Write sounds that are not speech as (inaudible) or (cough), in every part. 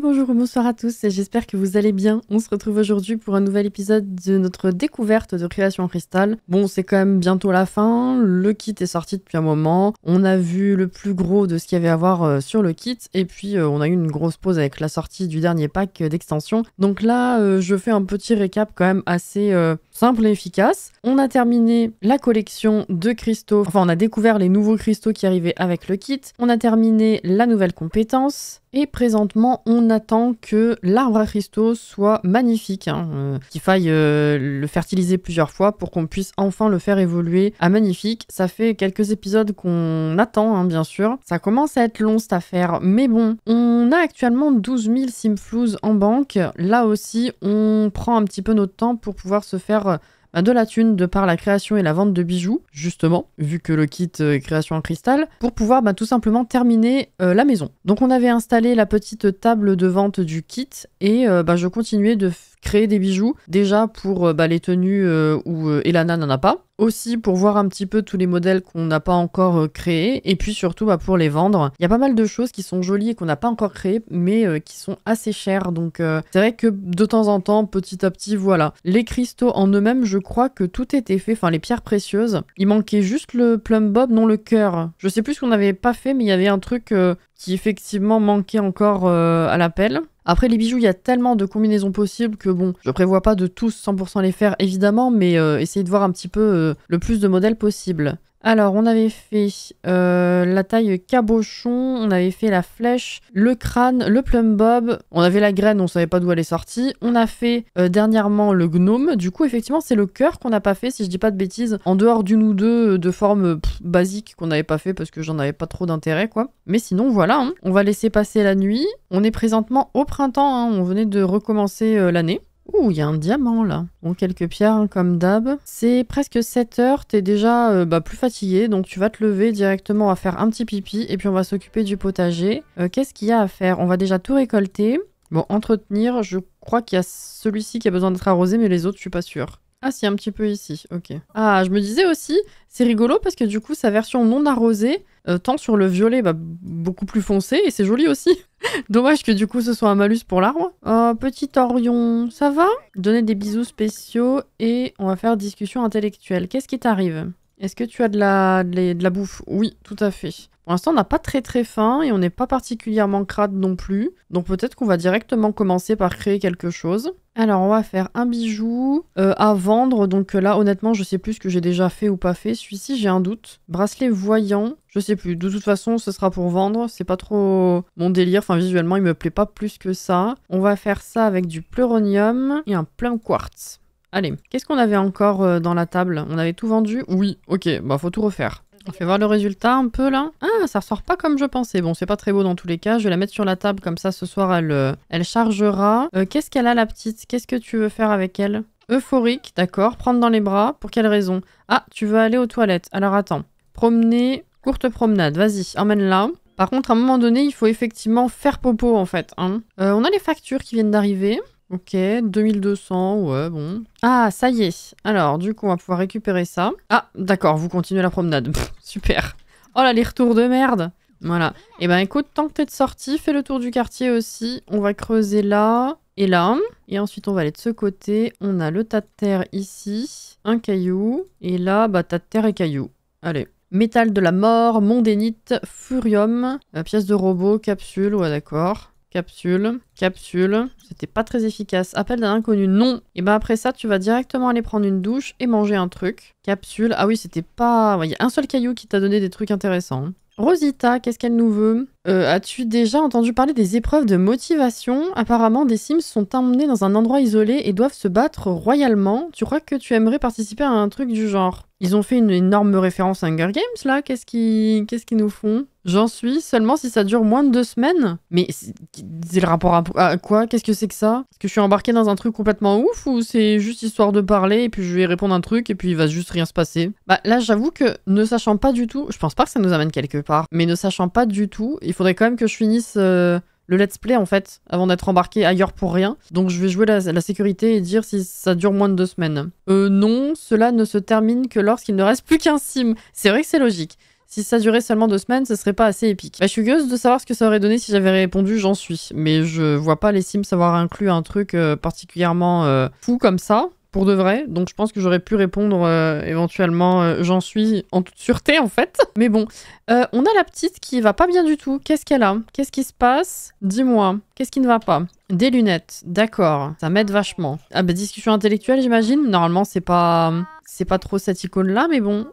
bonjour ou bonsoir à tous, et j'espère que vous allez bien. On se retrouve aujourd'hui pour un nouvel épisode de notre découverte de Création en Cristal. Bon, c'est quand même bientôt la fin, le kit est sorti depuis un moment, on a vu le plus gros de ce qu'il y avait à voir euh, sur le kit, et puis euh, on a eu une grosse pause avec la sortie du dernier pack euh, d'extension. Donc là, je fais un petit récap quand même assez simple et efficace. On a terminé la collection de cristaux, enfin on a découvert les nouveaux cristaux qui arrivaient avec le kit, on a terminé la nouvelle compétence, et présentement, on attend que l'arbre à cristaux soit magnifique, hein, euh, qu'il faille euh, le fertiliser plusieurs fois pour qu'on puisse enfin le faire évoluer à magnifique. Ça fait quelques épisodes qu'on attend, hein, bien sûr. Ça commence à être long cette affaire, mais bon, on a actuellement 12 000 simflouz en banque. Là aussi, on prend un petit peu notre temps pour pouvoir se faire euh, bah, de la thune de par la création et la vente de bijoux, justement, vu que le kit euh, est création en cristal, pour pouvoir bah, tout simplement terminer euh, la maison. Donc on avait installé la petite table de vente du kit et euh, bah, je continuais de créer des bijoux, déjà pour euh, bah, les tenues euh, où euh, Elana n'en a pas, aussi pour voir un petit peu tous les modèles qu'on n'a pas encore créés, et puis surtout bah, pour les vendre. Il y a pas mal de choses qui sont jolies et qu'on n'a pas encore créées, mais qui sont assez chères. Donc c'est vrai que de temps en temps, petit à petit, voilà. Les cristaux en eux-mêmes, je crois que tout était fait, enfin les pierres précieuses. Il manquait juste le plum bob, non le cœur. Je sais plus ce qu'on n'avait pas fait, mais il y avait un truc qui effectivement manquait encore à l'appel. Après, les bijoux, il y a tellement de combinaisons possibles que bon, je prévois pas de tous 100% les faire évidemment, mais euh, essayer de voir un petit peu euh, le plus de modèles possible. Alors, on avait fait euh, la taille cabochon, on avait fait la flèche, le crâne, le plum bob, on avait la graine, on savait pas d'où elle est sortie. On a fait euh, dernièrement le gnome. Du coup, effectivement, c'est le cœur qu'on n'a pas fait, si je dis pas de bêtises, en dehors d'une ou deux euh, de formes basiques qu'on n'avait pas fait parce que j'en avais pas trop d'intérêt, quoi. Mais sinon, voilà, hein. on va laisser passer la nuit. On est présentement au printemps, hein. on venait de recommencer l'année. Ouh, il y a un diamant là. Bon, quelques pierres comme d'hab. C'est presque 7 heures, t'es déjà euh, bah, plus fatigué, donc tu vas te lever directement à faire un petit pipi et puis on va s'occuper du potager. Euh, qu'est-ce qu'il y a à faire On va déjà tout récolter. Bon, entretenir, je crois qu'il y a celui-ci qui a besoin d'être arrosé, mais les autres, je suis pas sûre. Ah si, un petit peu ici, ok. Ah, je me disais aussi, c'est rigolo parce que du coup, sa version non arrosée tant euh, tend sur le violet bah, beaucoup plus foncé et c'est joli aussi. (laughs) Dommage que du coup, ce soit un malus pour l'arbre. Euh, petit Orion, ça va Donner des bisous spéciaux et on va faire discussion intellectuelle. Qu'est-ce qui t'arrive est-ce que tu as de la, de, la bouffe Oui, tout à fait. Pour l'instant, on n'a pas très très faim et on n'est pas particulièrement crade non plus. Donc peut-être qu'on va directement commencer par créer quelque chose. Alors, on va faire un bijou euh, à vendre. Donc euh, là, honnêtement, je sais plus ce que j'ai déjà fait ou pas fait. Celui-ci, j'ai un doute. Bracelet voyant, je sais plus. De toute façon, ce sera pour vendre. C'est pas trop mon délire. Enfin, visuellement, il me plaît pas plus que ça. On va faire ça avec du pleuronium et un plein quartz. Allez, qu'est-ce qu'on avait encore euh, dans la table On avait tout vendu Oui, ok, bah faut tout refaire. On fait voir le résultat un peu là. Ah, ça ressort pas comme je pensais. Bon, c'est pas très beau dans tous les cas. Je vais la mettre sur la table comme ça ce soir, elle, euh, elle chargera. Euh, qu'est-ce qu'elle a la petite Qu'est-ce que tu veux faire avec elle Euphorique, d'accord. Prendre dans les bras. Pour quelle raison Ah, tu veux aller aux toilettes. Alors attends. Promener, courte promenade. Vas-y, emmène-la. Par contre, à un moment donné, il faut effectivement faire popo en fait. Hein. on a les factures qui viennent d'arriver. Ok, 2200, ouais, bon. Ah, ça y est. Alors, du coup, on va pouvoir récupérer ça. Ah, d'accord, vous continuez la promenade. super. Oh là, les retours de merde. Voilà. Et eh ben, écoute, tant que t'es de sortie, fais le tour du quartier aussi. On va creuser là et là. Et ensuite, on va aller de ce côté. On a le tas de terre ici, un caillou. Et là, bah, tas de terre et caillou. Allez. Métal de la mort, mondénite, furium, euh, pièce de robot, capsule, ouais d'accord. Capsule, capsule, c'était pas très efficace. Appel d'un inconnu, non. Et bah après ça, tu vas directement aller prendre une douche et manger un truc. Capsule, ah oui, c'était pas... Il y a un seul caillou qui t'a donné des trucs intéressants. Rosita, qu'est-ce qu'elle nous veut euh, As-tu déjà entendu parler des épreuves de motivation Apparemment, des Sims sont emmenés dans un endroit isolé et doivent se battre royalement. Tu crois que tu aimerais participer à un truc du genre Ils ont fait une énorme référence à Hunger Games, là Qu'est-ce qu'ils nous font J'en suis seulement si ça dure moins de deux semaines. Mais c'est le rapport à, quoi Qu'est-ce que c'est que ça Est-ce que je suis embarqué dans un truc complètement ouf ou c'est juste histoire de parler et puis je vais répondre un truc et puis il va juste rien se passer Bah là, j'avoue que ne sachant pas du tout, je pense pas que ça nous amène quelque part, mais ne sachant pas du tout, il faudrait quand même que je finisse. Euh, le let's play en fait avant d'être embarqué ailleurs pour rien. Donc je vais jouer la, la, sécurité et dire si ça dure moins de deux semaines. Euh non, cela ne se termine que lorsqu'il ne reste plus qu'un sim. C'est vrai que c'est logique. Si ça durait seulement deux semaines, ce serait pas assez épique. Bah, je suis curieuse de savoir ce que ça aurait donné si j'avais répondu j'en suis. Mais je vois pas les Sims avoir inclus un truc euh, particulièrement euh, fou comme ça pour de vrai. Donc je pense que j'aurais pu répondre euh, éventuellement euh, j'en suis en toute sûreté en fait. (laughs) Mais bon, euh, on a la petite qui va pas bien du tout. Qu'est-ce qu'elle a Qu'est-ce qui se passe Dis-moi, qu'est-ce qui ne va pas Des lunettes, d'accord. Ça m'aide vachement. Ah bah discussion intellectuelle j'imagine. Normalement c'est pas c'est pas trop cette icône-là, mais bon.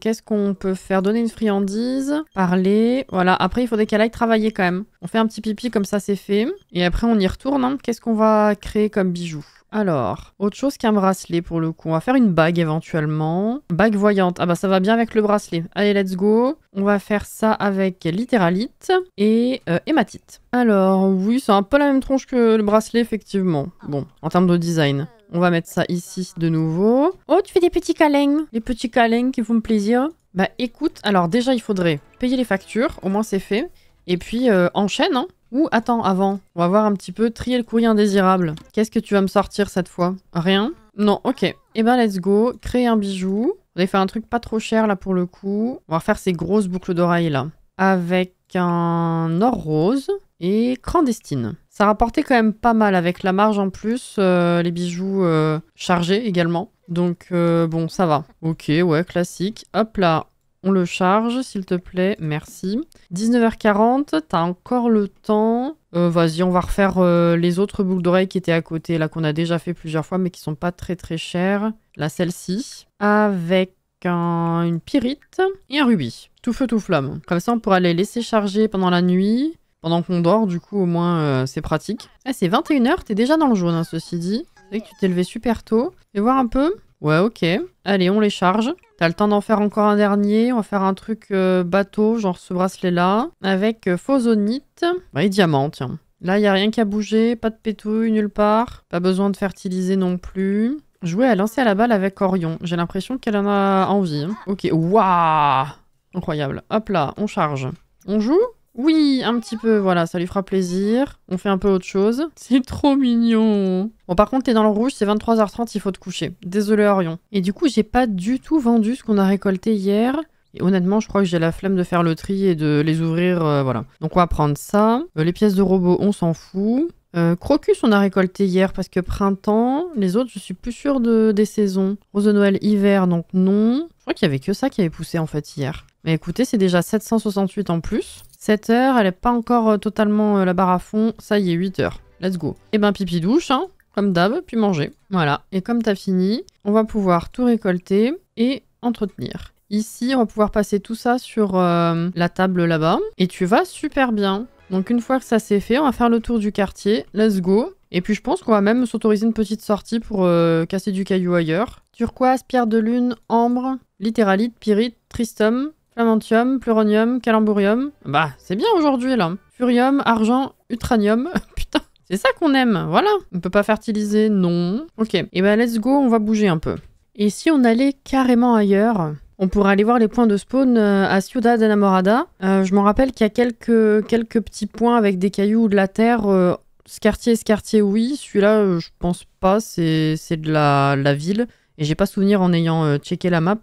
Qu'est-ce qu'on peut faire Donner une friandise, parler. Voilà, après, il faudrait qu'elle aille travailler quand même. On fait un petit pipi, comme ça, c'est fait. Et après, on y retourne. Hein. Qu'est-ce qu'on va créer comme bijou alors, autre chose qu'un bracelet pour le coup. On va faire une bague éventuellement. Bague voyante. Ah bah ça va bien avec le bracelet. Allez, let's go. On va faire ça avec littéralite et euh, hématite. Alors, oui, c'est un peu la même tronche que le bracelet, effectivement. Bon, en termes de design. On va mettre ça ici de nouveau. Oh, tu fais des petits câlins. Des petits câlins qui font plaisir. Bah écoute, alors déjà, il faudrait payer les factures. Au moins, c'est fait. Et puis, euh, enchaîne, hein. Ou attends, avant, on va voir un petit peu trier le courrier indésirable. Qu'est-ce que tu vas me sortir cette fois Rien Non, ok. Eh ben, let's go. Créer un bijou. On va faire un truc pas trop cher là pour le coup. On va faire ces grosses boucles d'oreilles là. Avec un or rose et clandestine. Ça rapportait quand même pas mal avec la marge en plus, euh, les bijoux euh, chargés également. Donc euh, bon, ça va. Ok, ouais, classique. Hop là, on le charge, s'il te plaît. Merci. 19h40, t'as encore le temps. Euh, vas-y, on va refaire euh, les autres boucles d'oreilles qui étaient à côté, là, qu'on a déjà fait plusieurs fois, mais qui sont pas très très chères. Là, celle-ci. Avec une pyrite et un rubis. Tout feu, tout flamme. Comme ça, on pourra les laisser charger pendant la nuit. Pendant qu'on dort, du coup, au moins, euh, c'est pratique. Ah, c'est 21h, t'es déjà dans le jaune, hein, ceci dit. C'est que tu t'es levé super tôt. Et voir un peu. Ouais, ok. Allez, on les charge. T'as le temps d'en faire encore un dernier. On va faire un truc euh, bateau, genre ce bracelet-là, avec faux euh, phosonite. Bah, diamant, tiens. Là, il n'y a rien a bougé. pas de pétouille nulle part. Pas besoin de fertiliser non plus. Jouer à lancer à la balle avec Orion. J'ai l'impression qu'elle en a envie. Hein. Ok, waouh Incroyable. Hop là, on charge. On joue oui, un petit peu, voilà, ça lui fera plaisir. On fait un peu autre chose. (laughs) C'est trop mignon. Bon, par contre, t'es dans le rouge, c'est 23h30, il faut te coucher. Désolé, Orion. Et du coup, j'ai pas du tout vendu ce qu'on a récolté hier. Et honnêtement, je crois que j'ai la flemme de faire le tri et de les ouvrir, euh, voilà. Donc on va prendre ça. Euh, les pièces de robot, on s'en fout. Euh, Crocus, on a récolté hier parce que printemps. Les autres, je suis plus sûre des saisons. Rose de Noël, hiver, donc non. Je crois qu'il y avait que ça qui avait poussé en fait hier. Mais écoutez, c'est déjà 768 en plus. 7 heures, elle n'est pas encore euh, totalement euh, la barre à fond. Ça y est, 8 heures. Let's go. Et eh ben pipi douche, hein, comme d'hab, puis manger. Voilà. Et comme t'as fini, on va pouvoir tout récolter et entretenir. Ici, on va pouvoir passer tout ça sur euh, la table là-bas. Et tu vas super bien. Donc une fois que ça c'est fait, on va faire le tour du quartier. Let's go. Et puis je pense qu'on va même s'autoriser une petite sortie pour casser du caillou ailleurs. Turquoise, pierre de lune, ambre, littéralite, pyrite, tristum, Flamantium, Pluronium, Calamburium. Bah, c'est bien aujourd'hui, là. Furium, Argent, Utranium. (laughs) Putain, c'est ça qu'on aime, voilà. On peut pas fertiliser, non. Ok, et eh ben let's go, on va bouger un peu. Et si on allait carrément ailleurs on pourrait aller voir les points de spawn euh, à Ciudad de Namorada. Euh, je m'en rappelle qu'il y a quelques, quelques petits points avec des cailloux ou de la terre euh, ce quartier, ce quartier, oui. Celui-là, euh, je pense pas. C'est de la, ville. Et j'ai pas souvenir en ayant checké la map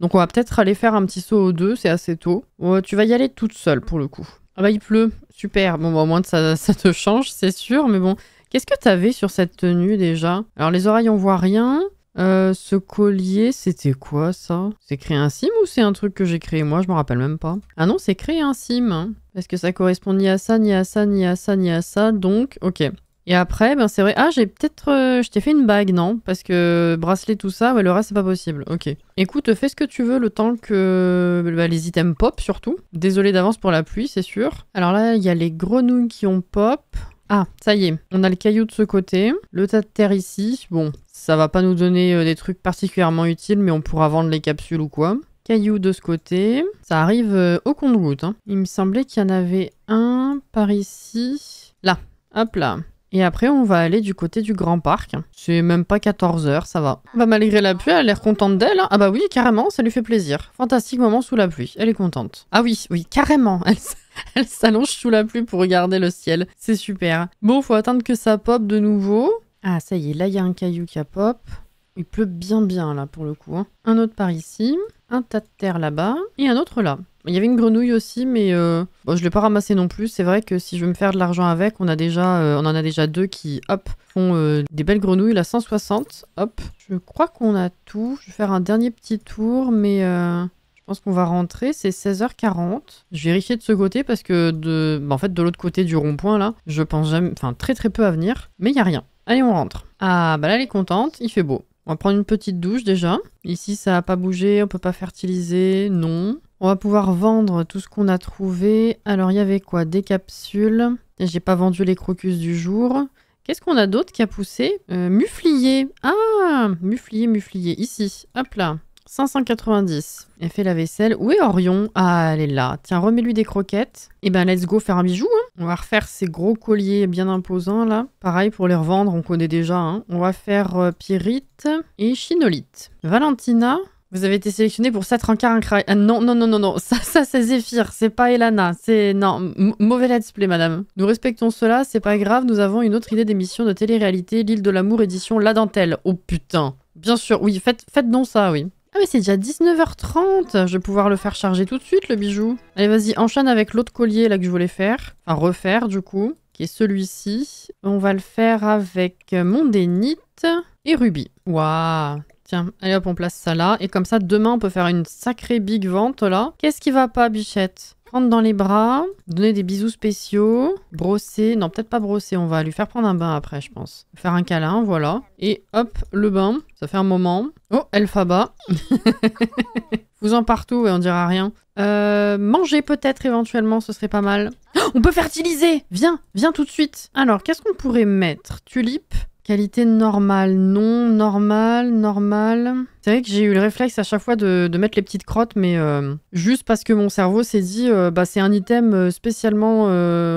donc on va peut-être aller faire un petit saut aux deux, c'est assez tôt. Ouais, tu vas y aller toute seule pour le coup. Ah bah il pleut, super. Bon bah, au moins ça, (laughs) ça te change, c'est sûr. Mais bon, qu'est-ce que t'avais sur cette tenue déjà Alors les oreilles on voit rien. Euh, ce collier, c'était quoi ça C'est créé un sim ou c'est un truc que j'ai créé moi Je me rappelle même pas. Ah non, c'est créé un sim. Hein. est-ce que ça correspond ni à ça, ni à ça, ni à ça, ni à ça. Donc, ok. Et après, ben c'est vrai. Ah, j'ai peut-être. Euh, je t'ai fait une bague, non Parce que bracelet, tout ça, le reste, c'est pas possible. Ok. Écoute, fais ce que tu veux le temps que. Euh, bah, les items pop, surtout. Désolé d'avance pour la pluie, c'est sûr. Alors là, il y a les grenouilles qui ont pop. Ah, ça y est, on a le caillou de ce côté, le tas de terre ici. Bon, ça va pas nous donner euh, des trucs particulièrement utiles, mais on pourra vendre les capsules ou quoi. Caillou de ce côté, ça arrive au compte-goutte. Hein. Il me semblait qu'il y en avait un par ici. Là, hop là. Et après, on va aller du côté du Grand Parc. C'est même pas 14h, ça va. Bah, malgré la pluie, elle a l'air contente d'elle. Hein. Ah bah oui, carrément, ça lui fait plaisir. Fantastique moment sous la pluie, elle est contente. Ah oui, oui, carrément, (laughs) elle... Elle s'allonge sous la pluie pour regarder le ciel. C'est super. Bon, faut attendre que ça pop de nouveau. Ah, ça y est, là, il y a un caillou qui a pop. Il pleut bien bien là pour le coup. Hein. Un autre par ici, un tas de terre là-bas et un autre là. Il y avait une grenouille aussi, mais euh, je ne l'ai pas ramassée non plus. C'est vrai que si je veux me faire de l'argent avec, on, a déjà, euh, on en a déjà deux qui, hop, font euh, des belles grenouilles. La 160, hop. Je crois qu'on a tout. Je vais faire un dernier petit tour, mais je pense qu'on va rentrer. C'est 16h40. Je vérifier de ce côté parce que, de, bah, en fait, de l'autre côté du rond-point, là, je pense jamais... enfin, très très peu à venir. Mais il n'y a rien. Allez, on rentre. Ah, bah là, elle est contente. Il fait beau. On va prendre une petite douche déjà. Ici, ça n'a pas bougé, on peut pas fertiliser, non. On va pouvoir vendre tout ce qu'on a trouvé. Alors, il y avait quoi Des capsules. J'ai pas vendu les crocus du jour. Qu'est-ce qu'on a d'autre qui a poussé euh, Muflier. Ah Muflier, muflier. Ici. Hop là. 590. Elle fait la vaisselle. Où est Orion Ah, elle est là. Tiens, remets-lui des croquettes. Et eh ben, let's go faire un bijou. Hein. On va refaire ces gros colliers bien imposants, là. Pareil, pour les revendre, on connaît déjà. Hein. On va faire euh, pyrite et chinolite. Valentina, vous avez été sélectionnée pour Satrankar Incroyable. Ah, non, non, non, non, non. Ça, ça c'est Zephyr, c'est pas Elana. C'est. Non, mauvais let's play, madame. Nous respectons cela, c'est pas grave, nous avons une autre idée d'émission de télé-réalité, L'île de l'amour, édition La Dentelle. Oh putain. Bien sûr, oui, faites, faites donc ça, oui. Ah mais c'est déjà 19h30 Je vais pouvoir le faire charger tout de suite, le bijou. Allez, vas-y, enchaîne avec l'autre collier, là, que je voulais faire. Enfin, refaire, du coup, qui est celui-ci. On va le faire avec euh, mon dénit et rubis. Waouh Tiens, allez hop, on place ça là. Et comme ça, demain, on peut faire une sacrée big vente, là. Qu'est-ce qui va pas, bichette prendre dans les bras, donner des bisous spéciaux, brosser, non peut-être pas brosser, on va lui faire prendre un bain après je pense. Faire un câlin, voilà. Et hop, le bain, ça fait un moment. Oh, Elphaba (laughs) Vous en partout et on dira rien. Euh, manger peut-être éventuellement, ce serait pas mal. Oh, on peut fertiliser Viens, viens tout de suite Alors, qu'est-ce qu'on pourrait mettre Tulipe Qualité normale, non, normale, normale. C'est vrai que j'ai eu le réflexe à chaque fois de, mettre les petites crottes, mais euh, juste parce que mon cerveau s'est dit, euh, bah, c'est un item euh, spécialement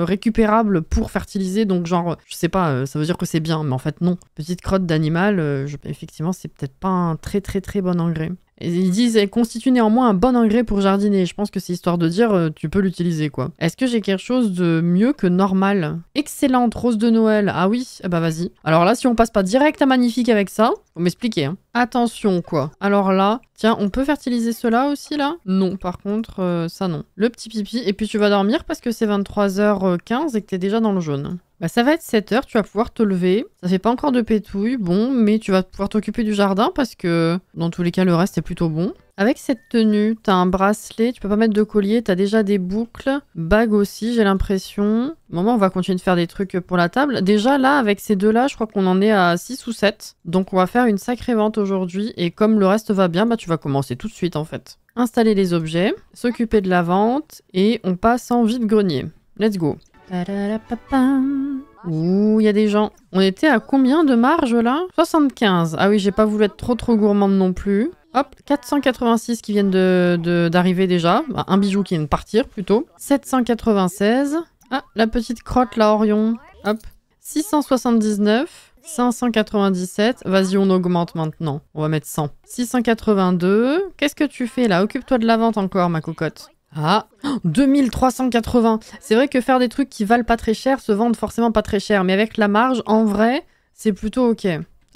récupérable pour fertiliser, donc genre, je sais pas, ça veut dire que c'est bien, mais en fait non. Petite crotte d'animal, effectivement, c'est peut-être pas un très très très bon engrais. Ils disent, elle constitue néanmoins un bon engrais pour jardiner. Je pense que c'est histoire de dire, euh, tu peux l'utiliser, quoi. Est-ce que j'ai quelque chose de mieux que normal Excellente rose de Noël. Ah oui, bah vas-y. Alors là, si on passe pas direct à magnifique avec ça, faut m'expliquer. Hein attention quoi. Alors là, tiens, on peut fertiliser cela aussi là Non, par contre, euh, ça non. Le petit pipi, et puis tu vas dormir parce que c'est 23h15 et que t'es déjà dans le jaune. Bah ça va être 7 h tu vas pouvoir te lever. Ça fait pas encore de pétouille, bon, mais tu vas pouvoir t'occuper du jardin parce que dans tous les cas le reste est plutôt bon. Avec cette tenue, t'as un bracelet, tu peux pas mettre de collier, t'as déjà des boucles, bague aussi, j'ai l'impression. Moment, on va continuer de faire des trucs pour la table. Déjà là, avec ces deux-là, je crois qu'on en est à 6 ou 7. Donc on va faire une sacrée vente aujourd'hui et comme le reste va bien, bah tu vas commencer tout de suite en fait. Installer les objets, s'occuper de la vente et on passe en vide-grenier. Let's go. Ouh, il y a des gens. On était à combien de marge là 75. Ah oui, j'ai pas voulu être trop trop gourmande non plus. Hop, 486 qui viennent d'arriver de, déjà. Bah, un bijou qui vient de partir plutôt. 796. Ah, la petite crotte là, Orion. Hop. 679. 597. Vas-y, on augmente maintenant. On va mettre 100. 682. Qu'est-ce que tu fais là Occupe-toi de la vente encore, ma cocotte. Ah, 2380. C'est vrai que faire des trucs qui valent pas très cher se vendent forcément pas très cher. Mais avec la marge, en vrai, c'est plutôt ok.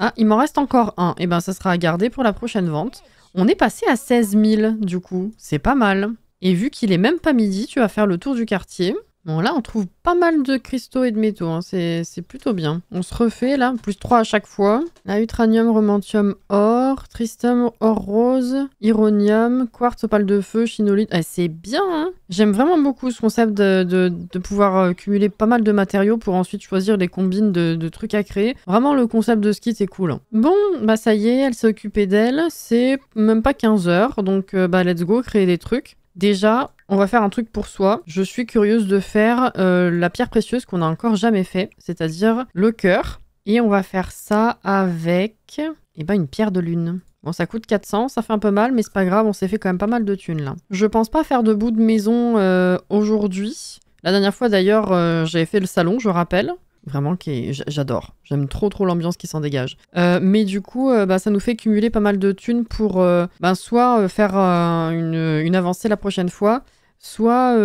Ah, il m'en reste encore un. Et eh ben, ça sera à garder pour la prochaine vente. On est passé à 16 000, du coup. C'est pas mal. Et vu qu'il est même pas midi, tu vas faire le tour du quartier. Bon, là, on trouve pas mal de cristaux et de métaux. Hein. C'est plutôt bien. On se refait, là. Plus 3 à chaque fois. Là, utranium, romantium, or, tristum, or rose, ironium, quartz, opale de feu, chinolite. Eh, c'est bien, hein J'aime vraiment beaucoup ce concept de, pouvoir euh, cumuler pas mal de matériaux pour ensuite choisir les combines de, trucs à créer. Vraiment, le concept de ce kit est cool. Hein. Bon, bah ça y est, elle s'est occupée d'elle. C'est même pas 15 heures. Donc, euh, bah, let's go, créer des trucs. Déjà, on va faire un truc pour soi. Je suis curieuse de faire euh, la pierre précieuse qu'on n'a encore jamais fait, c'est-à-dire le cœur. Et on va faire ça avec eh ben, une pierre de lune. Bon, ça coûte 400, ça fait un peu mal, mais c'est pas grave, on s'est fait quand même pas mal de thunes là. Je pense pas faire de bout de maison euh, aujourd'hui. La dernière fois d'ailleurs, euh, j'avais fait le salon, je rappelle. Vraiment, j'adore. J'aime trop trop l'ambiance qui s'en dégage. Euh, mais du coup, euh, bah, ça nous fait cumuler pas mal de thunes pour euh, bah, soit faire une, avancée la prochaine fois, soit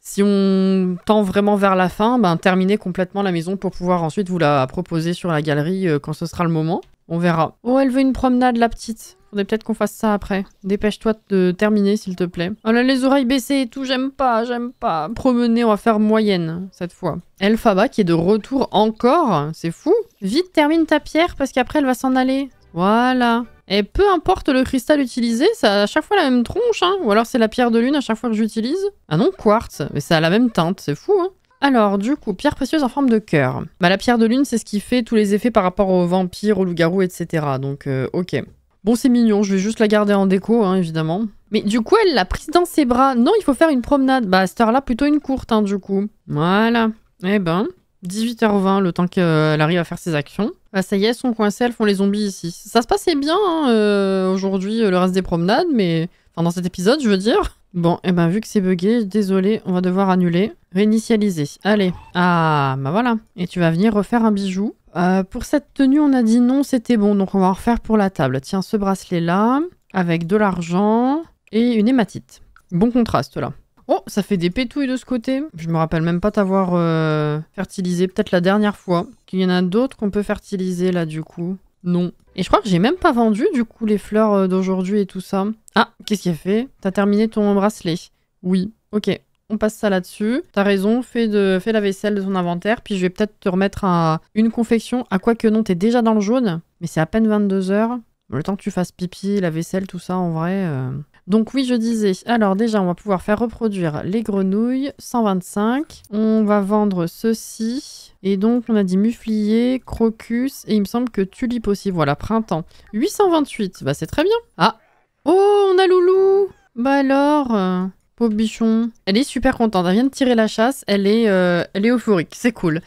si on tend vraiment vers la fin, ben, terminer complètement la maison pour pouvoir ensuite vous la proposer sur la galerie quand ce sera le moment. On verra. Oh, elle veut une promenade, la petite. Faudrait peut-être qu'on fasse ça après. Dépêche-toi de terminer, s'il te plaît. Oh là, les oreilles baissées et tout, j'aime pas, j'aime pas. Promener, on va faire moyenne, cette fois. Elphaba qui est de retour encore, c'est fou. Vite, termine ta pierre, parce qu'après, elle va s'en aller. Voilà. Et peu importe le cristal utilisé, ça a à chaque fois la même tronche, hein. Ou alors c'est la pierre de lune à chaque fois que j'utilise. Ah non, quartz. Mais ça a la même teinte, c'est fou, hein. Alors, du coup, pierre précieuse en forme de cœur. Bah, la pierre de lune, c'est ce qui fait tous les effets par rapport aux vampires, aux loups-garous, etc. Donc, euh, ok. Bon, c'est mignon, je vais juste la garder en déco, hein, évidemment. Mais du coup, elle l'a prise dans ses bras. Non, il faut faire une promenade. Bah, à cette heure-là, plutôt une courte, hein, du coup. Voilà. Eh ben, 18h20, le temps qu'elle arrive à faire ses actions. Ah, ça y est, son sont elles font les zombies ici. Ça se passait bien hein, euh, aujourd'hui, euh, le reste des promenades, mais... Enfin, dans cet épisode, je veux dire. Bon, eh ben, vu que c'est bugué, désolé, on va devoir annuler. Réinitialiser. Allez. Ah, bah voilà. Et tu vas venir refaire un bijou. Euh, pour cette tenue, on a dit non, c'était bon. Donc, on va en refaire pour la table. Tiens, ce bracelet-là, avec de l'argent et une hématite. Bon contraste, là. Oh, ça fait des pétouilles de ce côté. Je me rappelle même pas t'avoir euh, fertilisé, peut-être la dernière fois. qu'il y en a d'autres qu'on peut fertiliser, là, du coup. Non. Et je crois que j'ai même pas vendu, du coup, les fleurs euh, d'aujourd'hui et tout ça. Ah, qu'est-ce qu'il a fait T'as terminé ton bracelet. Oui, ok on passe ça là-dessus. T'as raison, fais, de, la vaisselle de ton inventaire, puis je vais peut-être te remettre à une confection. À quoi que non, t'es déjà dans le jaune, mais c'est à peine 22h. Le temps que tu fasses pipi, la vaisselle, tout ça, en vrai... Euh. Donc oui, je disais, alors déjà, on va pouvoir faire reproduire les grenouilles, 125. On va vendre ceci. Et donc, on a dit muflier, crocus, et il me semble que tulipe aussi. Voilà, printemps. 828, bah c'est très bien. Ah Oh, on a Loulou Bah alors euh, bichon. Elle est super contente. Elle vient de tirer la chasse. Elle est, euh, elle est euphorique. C'est cool.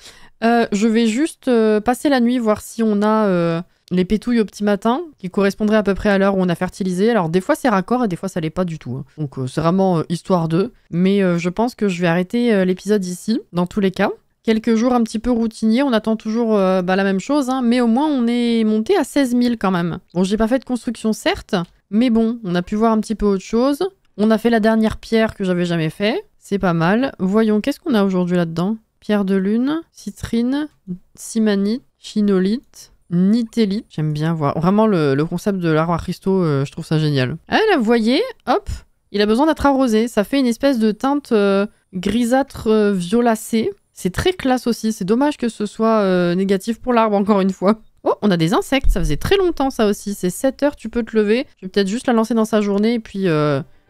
Euh, je vais juste euh, passer la nuit, voir si on a les pétouilles au petit matin, qui correspondraient à peu près à l'heure où on a fertilisé. Alors, des fois, c'est raccord et des fois, ça l'est pas du tout. Hein. Donc, c'est vraiment histoire d'eux. Mais je pense que je vais arrêter l'épisode ici, dans tous les cas quelques jours un petit peu routiniers. On attend toujours bah, la même chose, hein. mais au moins on est monté à 16 000 quand même. Bon, j'ai pas fait de construction certes, mais bon, on a pu voir un petit peu autre chose. On a fait la dernière pierre que j'avais jamais fait. C'est pas mal. Voyons, qu'est-ce qu'on a aujourd'hui là-dedans Pierre de lune, citrine, simanite, chinolite, nitélite. J'aime bien voir. Vraiment, le, concept de l'arbre à cristaux, euh, je trouve ça génial. Ah là, vous voyez Hop Il a besoin d'être arrosé. Ça fait une espèce de teinte euh, grisâtre euh, violacée. C'est très classe aussi. C'est dommage que ce soit négatif pour l'arbre, encore une fois. Oh, on a des insectes, ça faisait très longtemps ça aussi. C'est 7 heures, tu peux te lever. Je vais peut-être juste la lancer dans sa journée et puis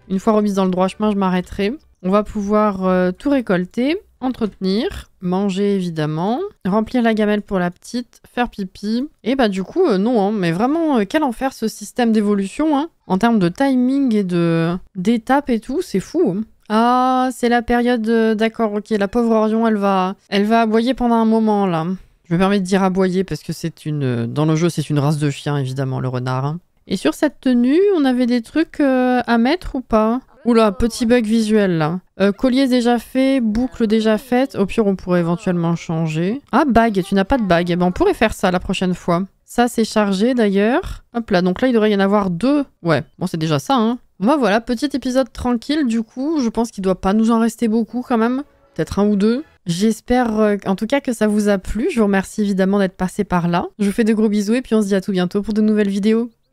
une fois remise dans le droit chemin, je m'arrêterai. On va pouvoir euh, tout récolter, entretenir, manger évidemment, remplir la gamelle pour la petite, faire pipi. Et bah du coup, euh, non, hein. mais vraiment, euh, quel enfer ce système d'évolution, hein En termes de timing et de d'étapes et tout, c'est fou. Hein. ah, c'est la période... D'accord, ok, la pauvre Orion, elle va... Elle va aboyer pendant un moment, là. Je me permets de dire aboyer parce que c'est une... Dans le jeu, c'est une race de chien, évidemment, le renard. Hein. Et sur cette tenue, on avait des trucs euh, à mettre ou pas Oula, petit bug visuel là. Euh, collier déjà fait, boucle déjà faite. Au pire, on pourrait éventuellement changer. Ah, bague, tu n'as pas de bague. Eh ben, on pourrait faire ça la prochaine fois. Ça, c'est chargé d'ailleurs. Hop là, donc là, il devrait y en avoir deux. Ouais, bon, c'est déjà ça, hein. Bon, bah, voilà, petit épisode tranquille du coup. Je pense qu'il doit pas nous en rester beaucoup quand même. Peut-être un ou deux. J'espère euh, en tout cas que ça vous a plu. Je vous remercie évidemment d'être passé par là. Je vous fais de gros bisous et puis on se dit à tout bientôt pour de nouvelles vidéos.